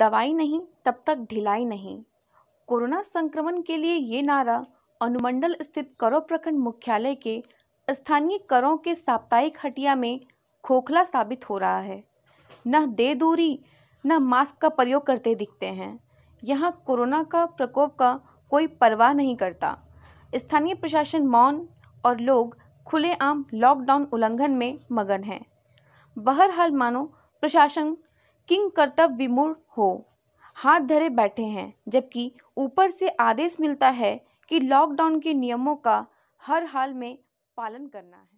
दवाई नहीं तब तक ढिलाई नहीं कोरोना संक्रमण के लिए ये नारा अनुमंडल स्थित करो प्रखंड मुख्यालय के स्थानीय करों के साप्ताहिक हटिया में खोखला साबित हो रहा है न दे दूरी न मास्क का प्रयोग करते दिखते हैं यहाँ कोरोना का प्रकोप का कोई परवाह नहीं करता स्थानीय प्रशासन मौन और लोग खुलेआम लॉकडाउन उल्लंघन में मगन हैं बहरहाल मानो प्रशासन किंग कर्तव्य विमूढ़ हो हाथ धरे बैठे हैं जबकि ऊपर से आदेश मिलता है कि लॉकडाउन के नियमों का हर हाल में पालन करना है